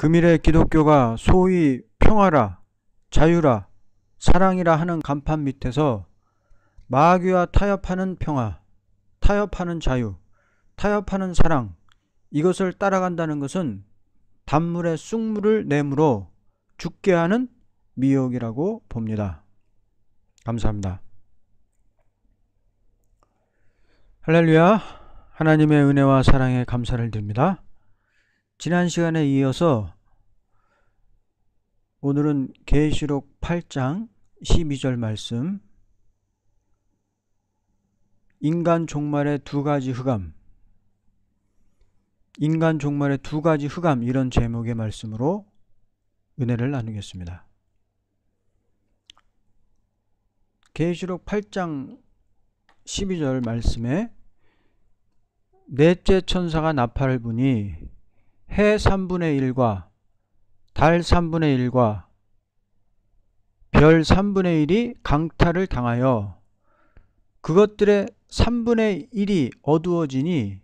금일의 기독교가 소위 평화라, 자유라, 사랑이라 하는 간판 밑에서 마귀와 타협하는 평화, 타협하는 자유, 타협하는 사랑 이것을 따라간다는 것은 단물에 쑥물을 내므로 죽게 하는 미혹이라고 봅니다. 감사합니다. 할렐루야 하나님의 은혜와 사랑에 감사를 드립니다. 지난 시간에 이어서 오늘은 계시록 8장 12절 말씀 인간 종말의 두 가지 흑암 인간 종말의 두 가지 흑암 이런 제목의 말씀으로 은혜를 나누겠습니다. 계시록 8장 12절 말씀에 넷째 천사가 나팔을 부니 해 3분의 1과 달 3분의 1과 별 3분의 1이 강탈을 당하여 그것들의 3분의 1이 어두워지니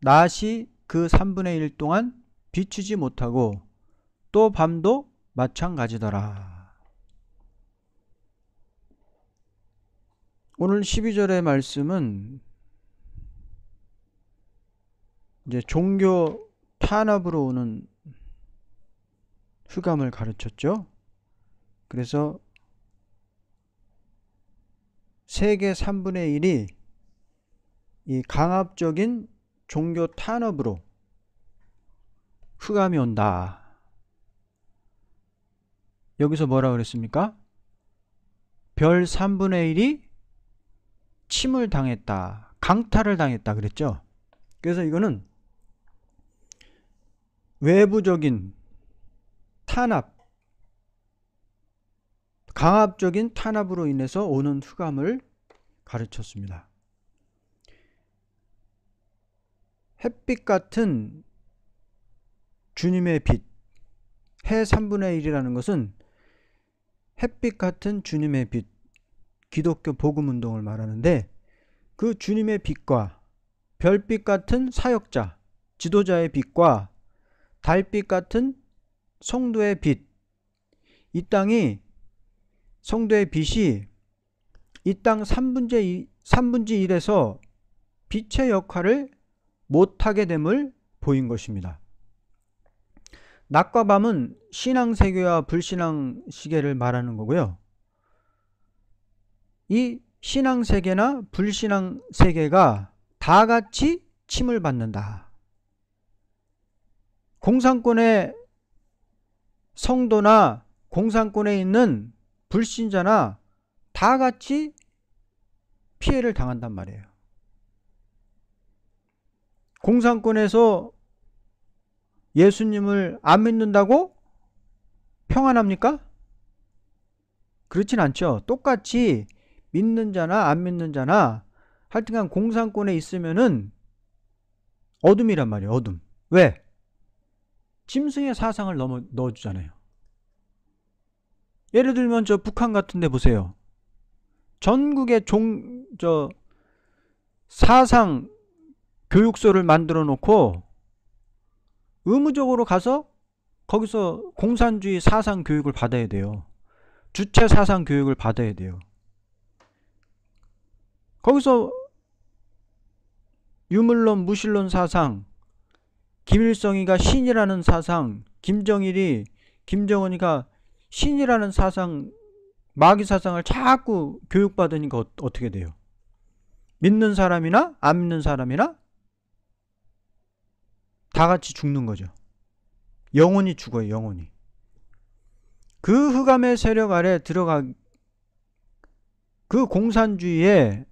낮이 그 3분의 1 동안 비추지 못하고 또 밤도 마찬가지더라. 오늘 12절의 말씀은 이제 종교 탄압으로 오는 흑암을 가르쳤죠. 그래서 세계 3분의 1이 이 강압적인 종교 탄압으로 흑암이 온다. 여기서 뭐라 그랬습니까? 별 3분의 1이 침을 당했다. 강탈을 당했다 그랬죠. 그래서 이거는 외부적인 탄압, 강압적인 탄압으로 인해서 오는 흑암을 가르쳤습니다. 햇빛 같은 주님의 빛, 해 3분의 1이라는 것은 햇빛 같은 주님의 빛, 기독교 복음 운동을 말하는데 그 주님의 빛과 별빛 같은 사역자, 지도자의 빛과 달빛 같은 성도의 빛. 이 땅이 성도의 빛이 이땅 3분의 3분지 1에서 빛의 역할을 못하게 됨을 보인 것입니다. 낮과 밤은 신앙 세계와 불신앙 시계를 말하는 거고요. 이 신앙 세계나 불신앙 세계가 다 같이 침을 받는다. 공산권의 성도나 공산권에 있는 불신자나 다 같이 피해를 당한단 말이에요. 공산권에서 예수님을 안 믿는다고 평안합니까? 그렇진 않죠. 똑같이 믿는 자나 안 믿는 자나 하여튼간 공산권에 있으면은 어둠이란 말이에요. 어둠. 왜? 짐승의 사상을 넘어, 넣어주잖아요. 예를 들면 저 북한 같은 데 보세요. 전국의 종, 저, 사상 교육소를 만들어 놓고 의무적으로 가서 거기서 공산주의 사상 교육을 받아야 돼요. 주체 사상 교육을 받아야 돼요. 거기서 유물론, 무실론 사상, 김일성이가 신이라는 사상, 김정일이 김정은이가 신이라는 사상, 마귀 사상을 자꾸 교육받으니까 어, 어떻게 돼요? 믿는 사람이나 안 믿는 사람이나 다 같이 죽는 거죠. 영혼이 죽어요, 영혼이. 그 흑암의 세력 아래 들어가 그 공산주의의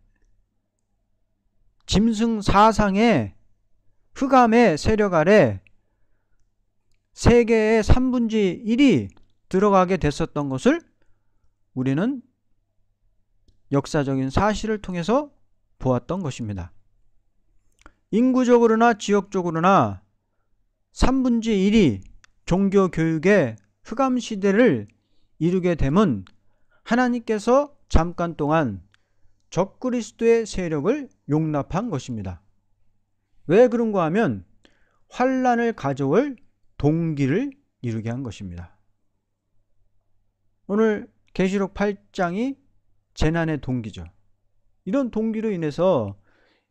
짐승 사상에 흑암의 세력 아래 세계의 3분지 1이 들어가게 됐었던 것을 우리는 역사적인 사실을 통해서 보았던 것입니다. 인구적으로나 지역적으로나 3분지 1이 종교 교육의 흑암 시대를 이루게 됨은 하나님께서 잠깐 동안 적그리스도의 세력을 용납한 것입니다. 왜 그런가 하면 환란을 가져올 동기를 이루게 한 것입니다. 오늘 계시록 8장이 재난의 동기죠. 이런 동기로 인해서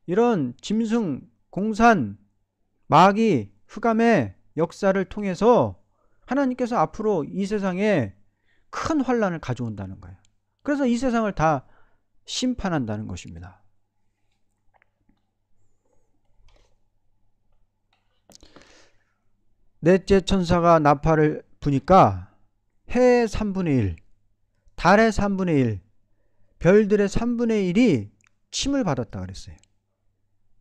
이런 짐승, 공산, 마귀, 흑암의 역사를 통해서 하나님께서 앞으로 이 세상에 큰 환란을 가져온다는 거예요. 그래서 이 세상을 다 심판한다는 것입니다. 넷째 천사가 나팔을 부니까 해의 3분의 1, 달의 3분의 1, 별들의 3분의 1이 침을 받았다 그랬어요.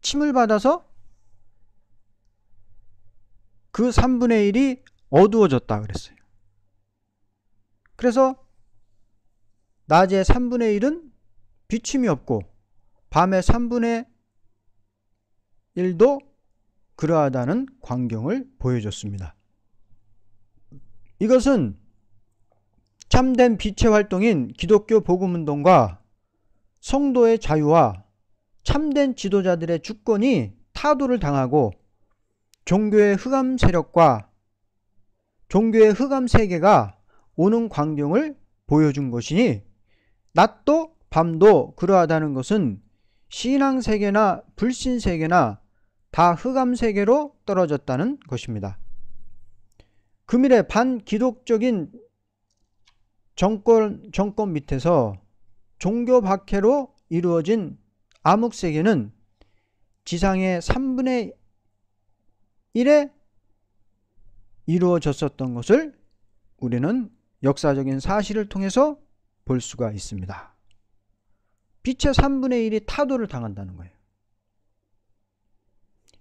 침을 받아서 그 3분의 1이 어두워졌다 그랬어요. 그래서 낮에 3분의 1은 비침이 없고 밤에 3분의 1도 그러하다는 광경을 보여줬습니다. 이것은 참된 빛의 활동인 기독교 복음운동과 성도의 자유와 참된 지도자들의 주권이 타도를 당하고 종교의 흑암 세력과 종교의 흑암 세계가 오는 광경을 보여준 것이니 낮도 밤도 그러하다는 것은 신앙 세계나 불신 세계나 다 흑암 세계로 떨어졌다는 것입니다. 금일의 반기독적인 정권, 정권 밑에서 종교 박해로 이루어진 암흑 세계는 지상의 3분의 1에 이루어졌었던 것을 우리는 역사적인 사실을 통해서 볼 수가 있습니다. 빛의 3분의 1이 타도를 당한다는 거예요.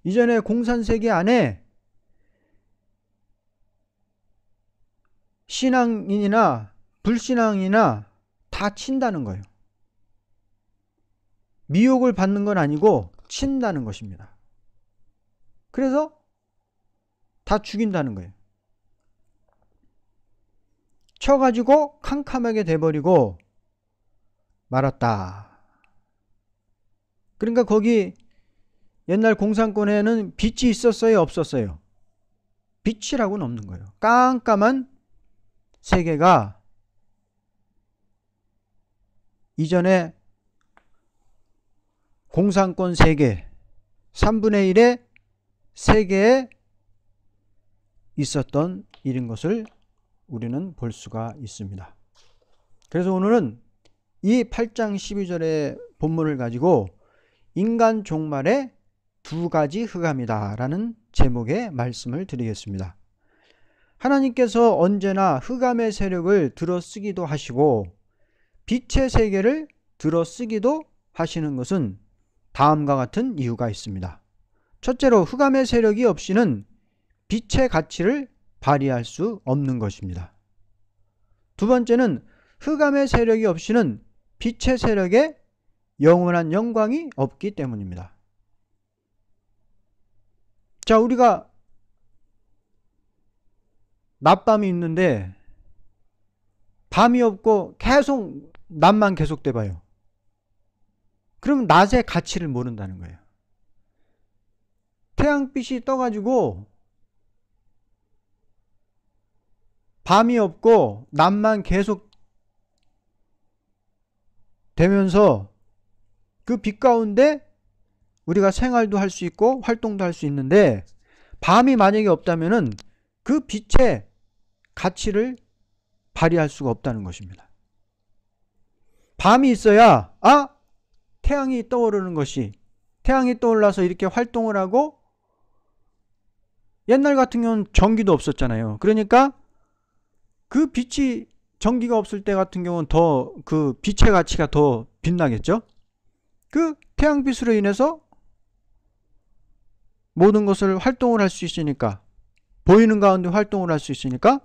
이전에 공산세계 안에 신앙인이나 불신앙이나 다 친다는 거예요. 미혹을 받는 건 아니고 친다는 것입니다. 그래서 다 죽인다는 거예요. 쳐가지고 캄캄하게 돼버리고 말았다. 그러니까 거기 옛날 공산권에는 빛이 있었어요, 없었어요? 빛이라고는 없는 거예요. 깜깜한 세계가 이전에 공산권 세계 3분의 1의 세계에 있었던 일인 것을 우리는 볼 수가 있습니다. 그래서 오늘은 이 8장 12절의 본문을 가지고 인간 종말의 두 가지 흑암이다 라는 제목의 말씀을 드리겠습니다. 하나님께서 언제나 흑암의 세력을 들어쓰기도 하시고 빛의 세계를 들어쓰기도 하시는 것은 다음과 같은 이유가 있습니다. 첫째로 흑암의 세력이 없이는 빛의 가치를 발휘할 수 없는 것입니다. 두 번째는 흑암의 세력이 없이는 빛의 세력에 영원한 영광이 없기 때문입니다. 자, 우리가 낮밤이 있는데 밤이 없고 계속 낮만 계속 돼봐요. 그러면 낮의 가치를 모른다는 거예요. 태양빛이 떠가지고 밤이 없고 낮만 계속 되면서 그 빛 가운데 우리가 생활도 할 수 있고 활동도 할 수 있는데 밤이 만약에 없다면은 그 빛의 가치를 발휘할 수가 없다는 것입니다. 밤이 있어야 아 태양이 떠오르는 것이 태양이 떠올라서 이렇게 활동을 하고 옛날 같은 경우는 전기도 없었잖아요. 그러니까 그 빛이 전기가 없을 때 같은 경우는 더 그 빛의 가치가 더 빛나겠죠. 그 태양빛으로 인해서 모든 것을 활동을 할 수 있으니까 보이는 가운데 활동을 할 수 있으니까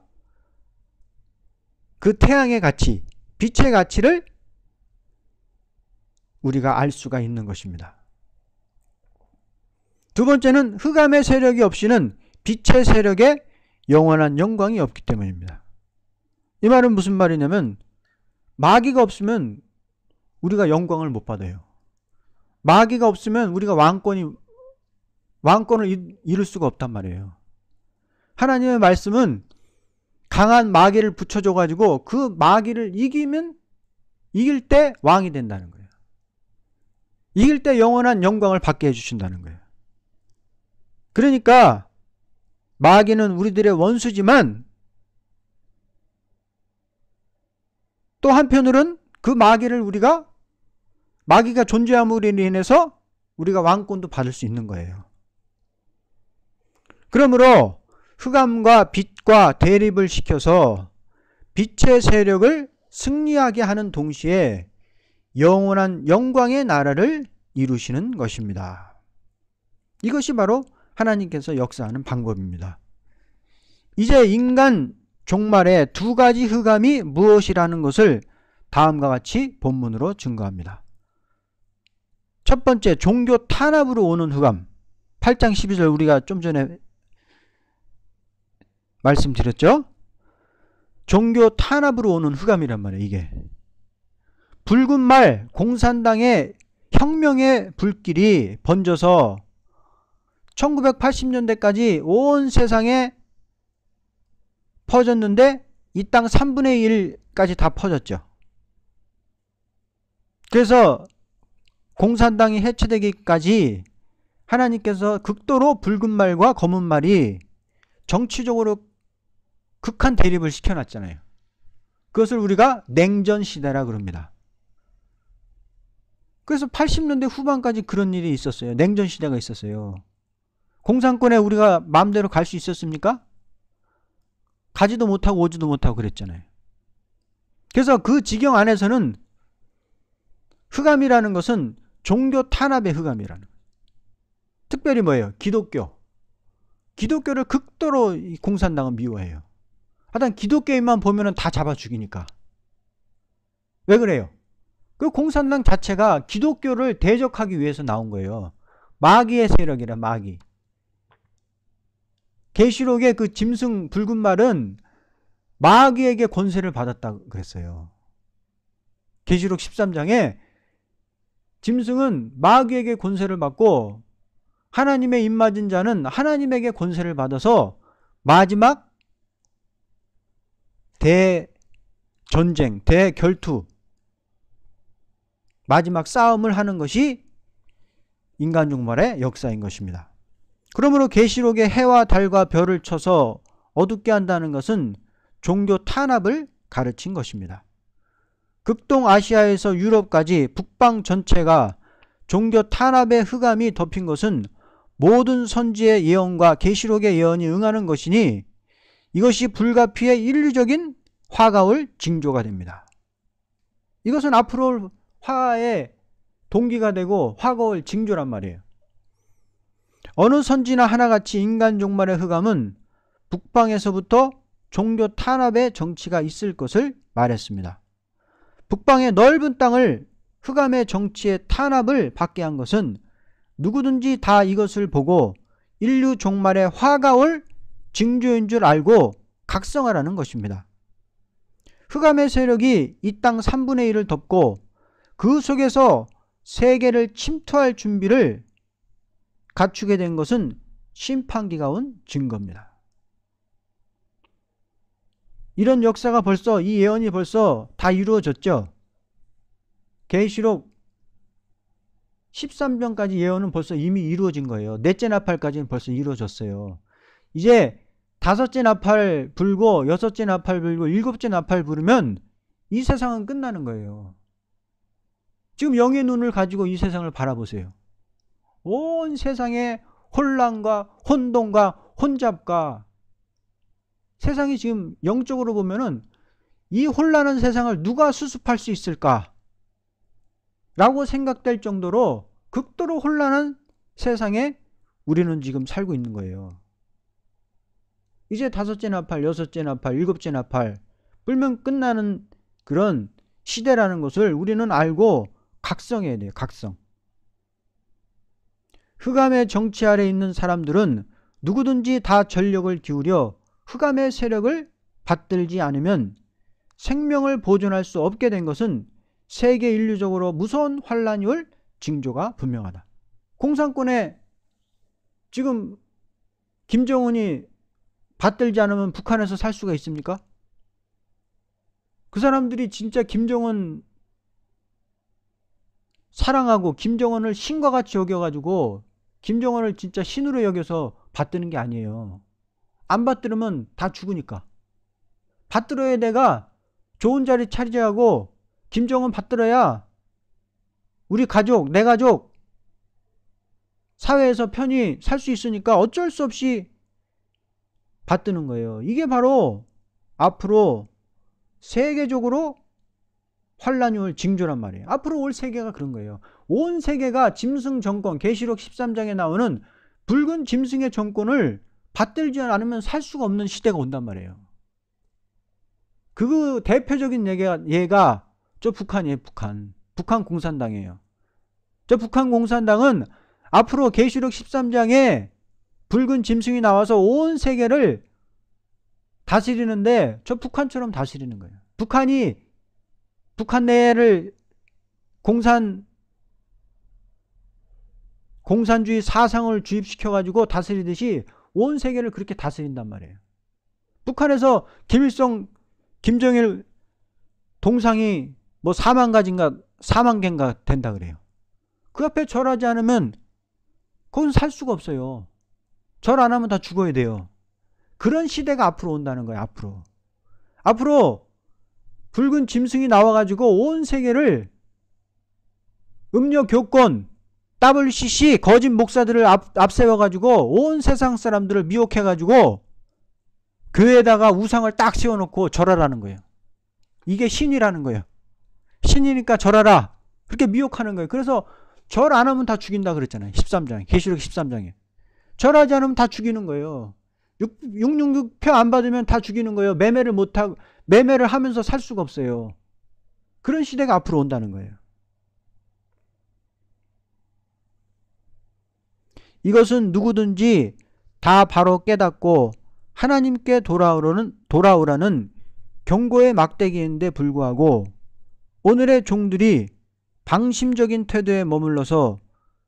그 태양의 가치, 빛의 가치를 우리가 알 수가 있는 것입니다. 두 번째는 흑암의 세력이 없이는 빛의 세력에 영원한 영광이 없기 때문입니다. 이 말은 무슨 말이냐면 마귀가 없으면 우리가 영광을 못 받아요. 마귀가 없으면 우리가 왕권이 왕권을 이룰 수가 없단 말이에요. 하나님의 말씀은 강한 마귀를 붙여줘 가지고 그 마귀를 이기면 이길 때 왕이 된다는 거예요. 이길 때 영원한 영광을 받게 해 주신다는 거예요. 그러니까 마귀는 우리들의 원수지만 또 한편으로는 그 마귀를 우리가 마귀가 존재함으로 인해서 우리가 왕권도 받을 수 있는 거예요. 그러므로 흑암과 빛과 대립을 시켜서 빛의 세력을 승리하게 하는 동시에 영원한 영광의 나라를 이루시는 것입니다. 이것이 바로 하나님께서 역사하는 방법입니다. 이제 인간 종말의 두 가지 흑암이 무엇이라는 것을 다음과 같이 본문으로 증거합니다. 첫 번째 종교 탄압으로 오는 흑암 8장 12절 우리가 좀 전에 말씀드렸죠? 종교 탄압으로 오는 흑암이란 말이에요. 이게. 붉은 말 공산당의 혁명의 불길이 번져서 1980년대까지 온 세상에 퍼졌는데 이 땅 3분의 1까지 다 퍼졌죠. 그래서 공산당이 해체되기까지 하나님께서 극도로 붉은 말과 검은 말이 정치적으로 극한 대립을 시켜놨잖아요. 그것을 우리가 냉전 시대라 그럽니다. 그래서 80년대 후반까지 그런 일이 있었어요. 냉전 시대가 있었어요. 공산권에 우리가 마음대로 갈 수 있었습니까? 가지도 못하고 오지도 못하고 그랬잖아요. 그래서 그 지경 안에서는 흑암이라는 것은 종교 탄압의 흑암이라는 특별히 뭐예요? 기독교. 기독교를 극도로 공산당은 미워해요. 하여튼 기독교인만 보면은 다 잡아 죽이니까. 왜 그래요? 그 공산당 자체가 기독교를 대적하기 위해서 나온 거예요. 마귀의 세력이라 마귀. 계시록의 그 짐승 붉은 말은 마귀에게 권세를 받았다 그랬어요. 계시록 13장에 짐승은 마귀에게 권세를 받고 하나님의 입맞은 자는 하나님에게 권세를 받아서 마지막 대전쟁, 대결투, 마지막 싸움을 하는 것이 인간 종말의 역사인 것입니다. 그러므로 계시록에 해와 달과 별을 쳐서 어둡게 한다는 것은 종교 탄압을 가르친 것입니다. 극동 아시아에서 유럽까지 북방 전체가 종교 탄압의 흑암이 덮인 것은 모든 선지의 예언과 계시록의 예언이 응하는 것이니 이것이 불가피의 인류적인 화가울 징조가 됩니다. 이것은 앞으로 화의 동기가 되고 화가울 징조란 말이에요. 어느 선지나 하나같이 인간 종말의 흑암은 북방에서부터 종교 탄압의 정치가 있을 것을 말했습니다. 북방의 넓은 땅을 흑암의 정치의 탄압을 받게 한 것은 누구든지 다 이것을 보고 인류 종말의 화가 올 징조인 줄 알고 각성하라는 것입니다. 흑암의 세력이 이 땅 3분의 1을 덮고 그 속에서 세계를 침투할 준비를 갖추게 된 것은 심판기가 온 증거입니다. 이런 역사가 벌써 이 예언이 벌써 다 이루어졌죠. 계시록 13장까지 예언은 벌써 이미 이루어진 거예요. 넷째 나팔까지는 벌써 이루어졌어요. 이제 다섯째 나팔 불고 여섯째 나팔 불고 일곱째 나팔 부르면 이 세상은 끝나는 거예요. 지금 영의 눈을 가지고 이 세상을 바라보세요. 온 세상에 혼란과 혼돈과 혼잡과 세상이 지금 영적으로 보면은 이 혼란한 세상을 누가 수습할 수 있을까? 라고 생각될 정도로 극도로 혼란한 세상에 우리는 지금 살고 있는 거예요. 이제 다섯째 나팔, 여섯째 나팔, 일곱째 나팔 불면 끝나는 그런 시대라는 것을 우리는 알고 각성해야 돼요. 각성. 흑암의 정치 아래 있는 사람들은 누구든지 다 전력을 기울여 흑암의 세력을 받들지 않으면 생명을 보존할 수 없게 된 것은 세계 인류적으로 무서운 환란이 올 징조가 분명하다. 공산권에 지금 김정은이 받들지 않으면 북한에서 살 수가 있습니까? 그 사람들이 진짜 김정은 사랑하고 김정은을 신과 같이 여겨가지고 김정은을 진짜 신으로 여겨서 받드는 게 아니에요. 안 받들으면 다 죽으니까. 받들어야 내가 좋은 자리 차지하고 김정은 받들어야 우리 가족, 내 가족 사회에서 편히 살 수 있으니까 어쩔 수 없이 받드는 거예요. 이게 바로 앞으로 세계적으로 환란율 징조란 말이에요. 앞으로 올 세계가 그런 거예요. 온 세계가 짐승 정권 계시록 13장에 나오는 붉은 짐승의 정권을 받들지 않으면 살 수가 없는 시대가 온단 말이에요. 그 대표적인 얘기가얘가저 북한이에요. 북한. 북한 공산당이에요. 저 북한 공산당은 앞으로 계시록 13장에 붉은 짐승이 나와서 온 세계를 다스리는데 저 북한처럼 다스리는 거예요. 북한이 북한 내를 공산 공산주의 사상을 주입시켜 가지고 다스리듯이 온 세계를 그렇게 다스린단 말이에요. 북한에서 김일성 김정일 동상이 뭐 4만 가지인가 4만 개인가 된다 그래요. 그 앞에 절하지 않으면 그건 살 수가 없어요. 절안 하면 다 죽어야 돼요. 그런 시대가 앞으로 온다는 거예요. 앞으로. 앞으로 붉은 짐승이 나와가지고 온 세계를 음료 교권, WCC 거짓 목사들을 앞, 앞세워가지고 온 세상 사람들을 미혹해가지고 교회에다가 우상을 딱 세워놓고 절하라는 거예요. 이게 신이라는 거예요. 신이니까 절하라. 그렇게 미혹하는 거예요. 그래서 절 안 하면 다 죽인다 그랬잖아요. 13장. 계시록 13장에. 절하지 않으면 다 죽이는 거예요. 666표 안 받으면 다 죽이는 거예요. 매매를 못하고, 매매를 하면서 살 수가 없어요. 그런 시대가 앞으로 온다는 거예요. 이것은 누구든지 다 바로 깨닫고 하나님께 돌아오라는, 돌아오라는 경고의 막대기인데 불구하고 오늘의 종들이 방심적인 태도에 머물러서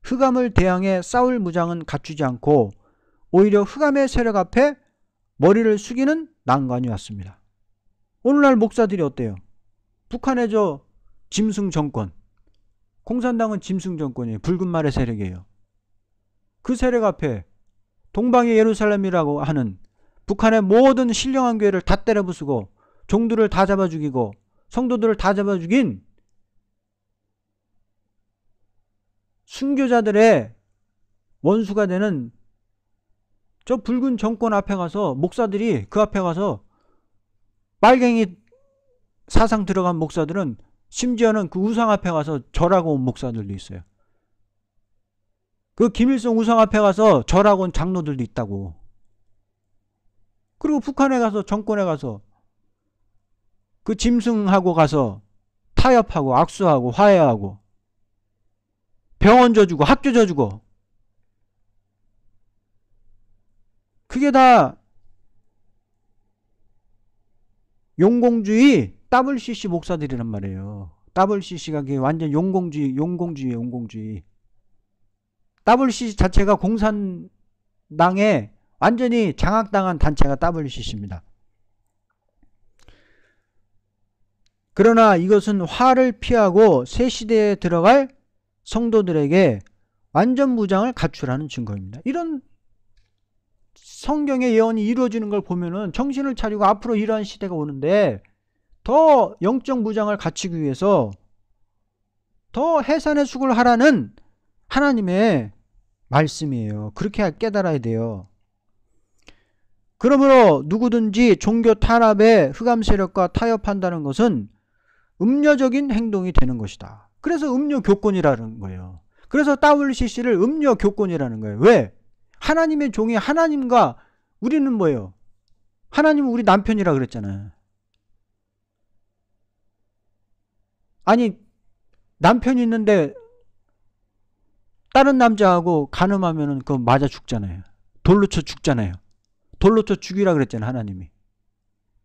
흑암을 대항해 싸울 무장은 갖추지 않고 오히려 흑암의 세력 앞에 머리를 숙이는 난관이 왔습니다. 오늘날 목사들이 어때요? 북한의 저 짐승 정권 공산당은 짐승 정권이에요. 붉은 말의 세력이에요. 그 세력 앞에 동방의 예루살렘이라고 하는 북한의 모든 신령한 교회를 다 때려 부수고 종들을 다 잡아 죽이고 성도들을 다 잡아 죽인 순교자들의 원수가 되는 저 붉은 정권 앞에 가서 목사들이 그 앞에 가서 빨갱이 사상 들어간 목사들은 심지어는 그 우상 앞에 가서 절하고 온 목사들도 있어요. 그 김일성 우상 앞에 가서 절하고 온 장로들도 있다고. 그리고 북한에 가서 정권에 가서 그 짐승하고 가서 타협하고 악수하고 화해하고 병원 줘주고 학교 줘주고 그게 다 용공주의 WCC 목사들이란 말이에요. WCC가 완전 용공주의, 용공주의, 용공주의. WCC 자체가 공산당에 완전히 장악당한 단체가 WCC입니다. 그러나 이것은 화를 피하고 새 시대에 들어갈 성도들에게 완전 무장을 갖추라는 증거입니다. 이런 성경의 예언이 이루어지는 걸 보면은 정신을 차리고 앞으로 이러한 시대가 오는데 더 영적 무장을 갖추기 위해서 더 해산의 숙을 하라는 하나님의 말씀이에요. 그렇게 깨달아야 돼요. 그러므로 누구든지 종교 탄압에 흑암 세력과 타협한다는 것은 음녀적인 행동이 되는 것이다. 그래서 음료 교권이라는 거예요. 그래서 WCC를 음료 교권이라는 거예요. 왜? 하나님의 종이 하나님과 우리는 뭐예요? 하나님은 우리 남편이라 그랬잖아요. 아니 남편이 있는데 다른 남자하고 간음하면은 그 맞아 죽잖아요. 돌로 쳐 죽잖아요. 돌로 쳐 죽이라 그랬잖아요, 하나님이.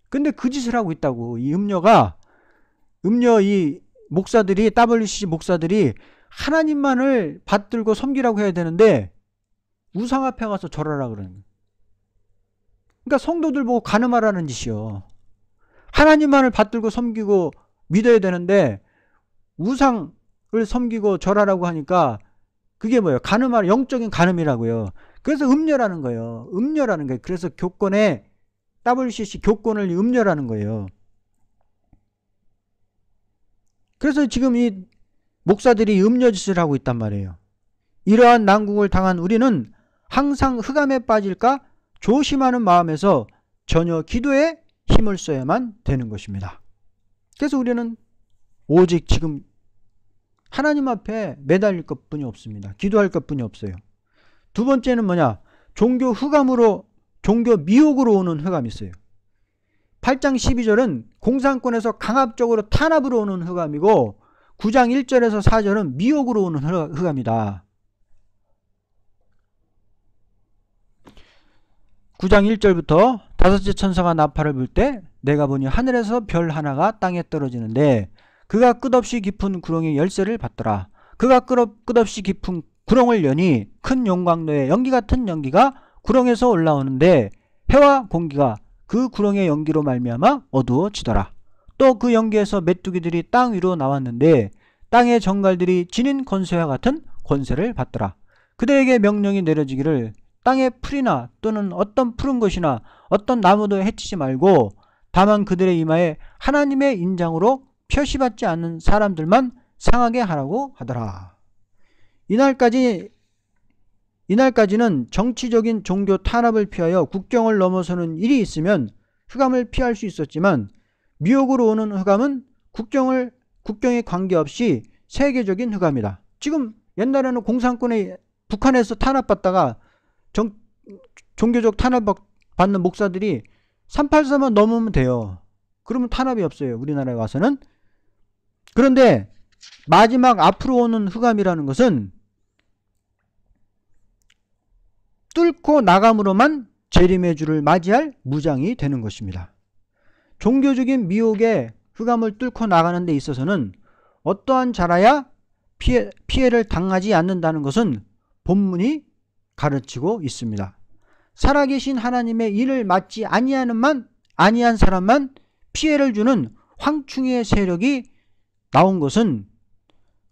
근데 그 짓을 하고 있다고 이 음녀가 음녀 이 목사들이 WCC 목사들이 하나님만을 받들고 섬기라고 해야 되는데 우상 앞에 가서 절하라 그러는 거예요. 그러니까 성도들 보고 가늠하라는 짓이요. 하나님만을 받들고 섬기고 믿어야 되는데 우상을 섬기고 절하라고 하니까 그게 뭐예요? 가늠하 영적인 가늠이라고요. 그래서 음녀라는 거예요. 음녀라는 거예요. 그래서 교권에 WCC 교권을 음녀라는 거예요. 그래서 지금 이 목사들이 음녀짓을 하고 있단 말이에요. 이러한 난국을 당한 우리는 항상 흑암에 빠질까 조심하는 마음에서 전혀 기도에 힘을 써야만 되는 것입니다. 그래서 우리는 오직 지금 하나님 앞에 매달릴 것 뿐이 없습니다. 기도할 것 뿐이 없어요. 두 번째는 뭐냐? 종교 흑암으로, 종교 미혹으로 오는 흑암이 있어요. 8장 12절은 공산권에서 강압적으로 탄압으로 오는 흑암이고 9장 1절에서 4절은 미혹으로 오는 흑암이다. 9장 1절부터 다섯째 천사가 나팔을 불 때 내가 보니 하늘에서 별 하나가 땅에 떨어지는데 그가 끝없이 깊은 구렁의 열쇠를 받더라. 그가 끝없이 깊은 구렁을 여니 큰 용광로에 연기 같은 연기가 구렁에서 올라오는데 해와 공기가 그구렁의 연기로 말미암아 어두워지더라. 또 그 연기에서 메뚜기들이 땅 위로 나왔는데 땅의 정갈들이 지닌 권세와 같은 권세를 받더라. 그들에게 명령이 내려지기를 땅의 풀이나 또는 어떤 푸른 것이나 어떤 나무도 해치지 말고 다만 그들의 이마에 하나님의 인장으로 표시받지 않는 사람들만 상하게 하라고 하더라. 이날까지 이날까지는 정치적인 종교 탄압을 피하여 국경을 넘어서는 일이 있으면 흑암을 피할 수 있었지만 미혹으로 오는 흑암은 국경을 국경에 관계없이 세계적인 흑암이다. 지금 옛날에는 공산권의 북한에서 탄압받다가 정, 종교적 탄압받는 목사들이 3 8 3만 넘으면 돼요. 그러면 탄압이 없어요. 우리나라에 와서는. 그런데 마지막 앞으로 오는 흑암이라는 것은 뚫고 나감으로만 재림의 주를 맞이할 무장이 되는 것입니다. 종교적인 미혹의 흑암을 뚫고 나가는 데 있어서는 어떠한 자라야 피해, 피해를 당하지 않는다는 것은 본문이 가르치고 있습니다. 살아계신 하나님의 일을 맡지 아니하는 만 아니한 사람만 피해를 주는 황충의 세력이 나온 것은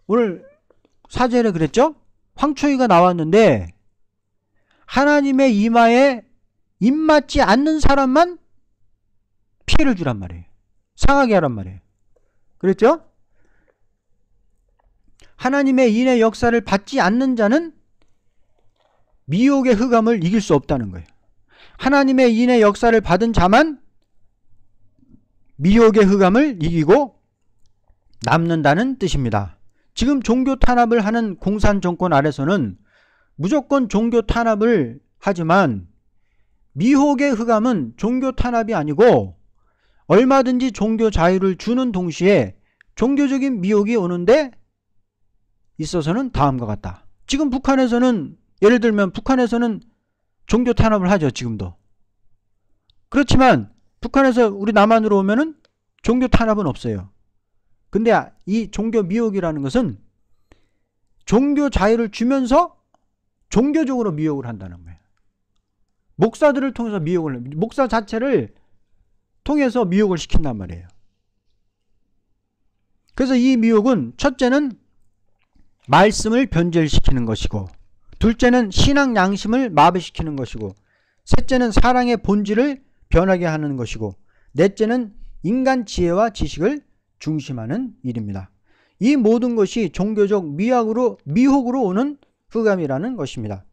오늘 사제를 그랬죠? 황충이가 나왔는데 하나님의 이마에 입맞지 않는 사람만 피해를 주란 말이에요. 상하게 하란 말이에요. 그랬죠? 하나님의 인의 역사를 받지 않는 자는 미혹의 흑암을 이길 수 없다는 거예요. 하나님의 인의 역사를 받은 자만 미혹의 흑암을 이기고 남는다는 뜻입니다. 지금 종교 탄압을 하는 공산 정권 아래서는 무조건 종교 탄압을 하지만 미혹의 흑암은 종교 탄압이 아니고 얼마든지 종교 자유를 주는 동시에 종교적인 미혹이 오는데 있어서는 다음과 같다. 지금 북한에서는 예를 들면 북한에서는 종교 탄압을 하죠. 지금도. 그렇지만 북한에서 우리 남한으로 오면은 종교 탄압은 없어요. 근데 이 종교 미혹이라는 것은 종교 자유를 주면서 종교적으로 미혹을 한다는 거예요. 목사들을 통해서 미혹을 목사 자체를 통해서 미혹을 시킨단 말이에요. 그래서 이 미혹은 첫째는 말씀을 변절시키는 것이고 둘째는 신앙 양심을 마비시키는 것이고 셋째는 사랑의 본질을 변하게 하는 것이고 넷째는 인간 지혜와 지식을 중심하는 일입니다. 이 모든 것이 종교적 미학으로 미혹으로 오는 흑암이라는 것입니다.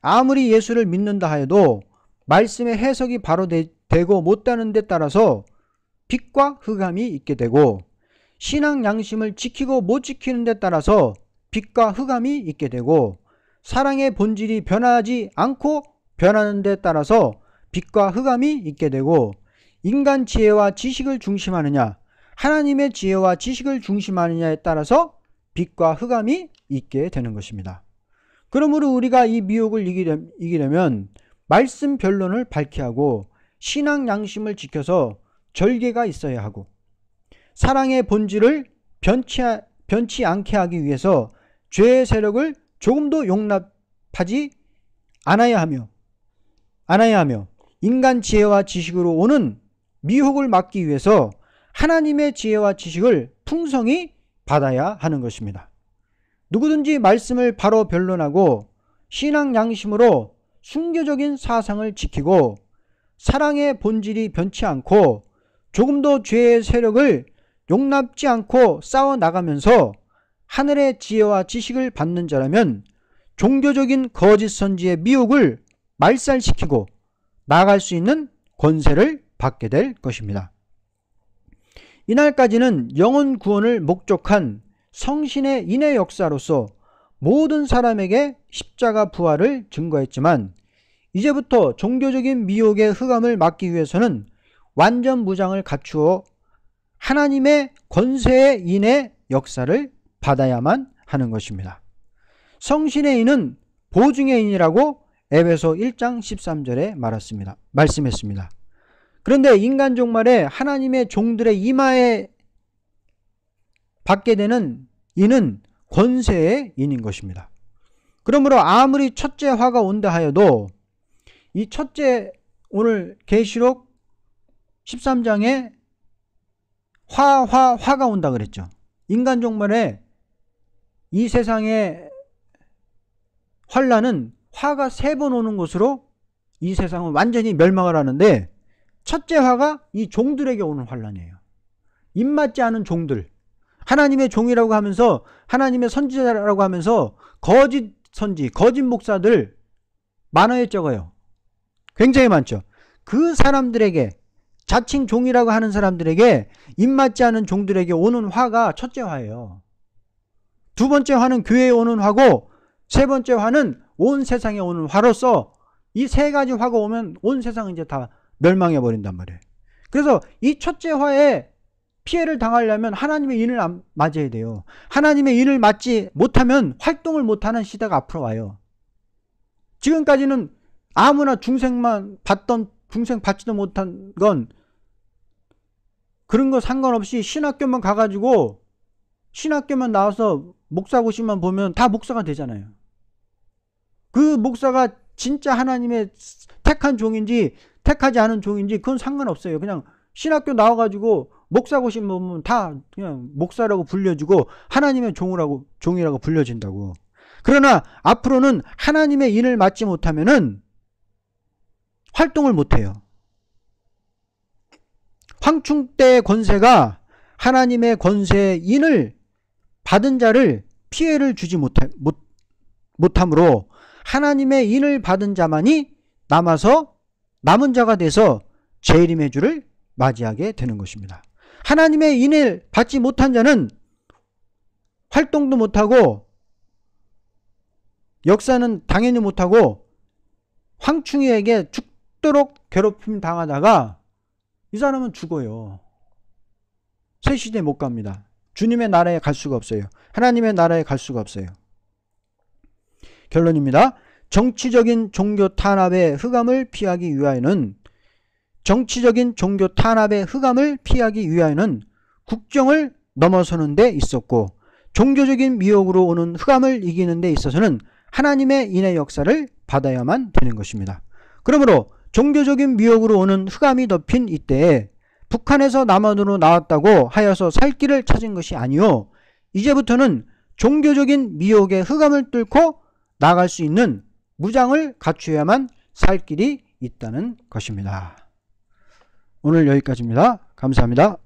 아무리 예수를 믿는다 해도 말씀의 해석이 바로 되, 고 못다는 데 따라서 빛과 흑암이 있게 되고 신앙 양심을 지키고 못 지키는 데 따라서 빛과 흑암이 있게 되고 사랑의 본질이 변하지 않고 변하는 데 따라서 빛과 흑암이 있게 되고 인간 지혜와 지식을 중심하느냐 하나님의 지혜와 지식을 중심하느냐에 따라서 빛과 흑암이 있게 되는 것입니다. 그러므로 우리가 이 미혹을 이기려면 말씀 변론을 밝히 하고 신앙 양심을 지켜서 절개가 있어야 하고 사랑의 본질을 변치, 변치 않게 하기 위해서 죄의 세력을 조금도 용납하지 않아야 하며 않아야 하며 인간 지혜와 지식으로 오는 미혹을 막기 위해서 하나님의 지혜와 지식을 풍성히 받아야 하는 것입니다. 누구든지 말씀을 바로 변론하고 신앙 양심으로 순교적인 사상을 지키고 사랑의 본질이 변치 않고 조금도 죄의 세력을 용납지 않고 싸워 나가면서 하늘의 지혜와 지식을 받는 자라면 종교적인 거짓 선지의 미혹을 말살시키고 나갈 수 있는 권세를 받게 될 것입니다. 이날까지는 영혼 구원을 목적한 성신의 인해 역사로서 모든 사람에게 십자가 부활을 증거했지만 이제부터 종교적인 미혹의 흑암을 막기 위해서는 완전 무장을 갖추어 하나님의 권세의 인해 역사를 받아야만 하는 것입니다. 성신의 인은 보증의 인이라고 에베소 1장 13절에 말했습니다. 말씀했습니다. 그런데 인간 종말에 하나님의 종들의 이마에 받게 되는 이는 권세의 인인 것입니다. 그러므로 아무리 첫째 화가 온다 하여도 이 첫째 오늘 계시록 13장에 화, 화, 화가 온다 그랬죠. 인간 종말에 이 세상의 환란은 화가 세 번 오는 것으로 이 세상은 완전히 멸망을 하는데 첫째 화가 이 종들에게 오는 환란이에요. 입맞지 않은 종들 하나님의 종이라고 하면서 하나님의 선지자라고 하면서 거짓 선지, 거짓 목사들 만화에 적어요. 굉장히 많죠. 그 사람들에게 자칭 종이라고 하는 사람들에게 입맞지 않은 종들에게 오는 화가 첫째 화예요. 두 번째 화는 교회에 오는 화고 세 번째 화는 온 세상에 오는 화로서 이 세 가지 화가 오면 온 세상은 이제 다 멸망해 버린단 말이에요. 그래서 이 첫째 화에 피해를 당하려면 하나님의 인을 맞아야 돼요. 하나님의 인을 맞지 못하면 활동을 못하는 시대가 앞으로 와요. 지금까지는 아무나 중생만 받던 중생 받지도 못한 건 그런 거 상관없이 신학교만 가가지고 신학교만 나와서 목사고시만 보면 다 목사가 되잖아요. 그 목사가 진짜 하나님의 택한 종인지 택하지 않은 종인지 그건 상관없어요. 그냥 신학교 나와가지고 목사 고신 보면 다 그냥 목사라고 불려주고 하나님의 종이라고 종이라고 불려진다고. 그러나 앞으로는 하나님의 일을 맡지 못하면은 활동을 못해요. 황충 때 권세가 하나님의 권세인을 받은 자를 피해를 주지 못하, 못, 못함으로 하나님의 인을 받은 자만이 남아서 남은 자가 돼서 재림의 주를 맞이하게 되는 것입니다. 하나님의 인을 받지 못한 자는 활동도 못하고 역사는 당연히 못하고 황충이에게 죽도록 괴롭힘 당하다가 이 사람은 죽어요. 새 시대 못 갑니다. 주님의 나라에 갈 수가 없어요. 하나님의 나라에 갈 수가 없어요. 결론입니다. 정치적인 종교 탄압의 흑암을 피하기 위하여는 정치적인 종교 탄압의 흑암을 피하기 위하여는 국정을 넘어서는 데 있었고 종교적인 미혹으로 오는 흑암을 이기는 데 있어서는 하나님의 인해 역사를 받아야만 되는 것입니다. 그러므로 종교적인 미혹으로 오는 흑암이 덮인 이때에 북한에서 남한으로 나왔다고 하여서 살 길을 찾은 것이 아니오 이제부터는 종교적인 미혹의 흑암을 뚫고 나갈 수 있는 무장을 갖추어야만 살 길이 있다는 것입니다. 오늘 여기까지입니다. 감사합니다.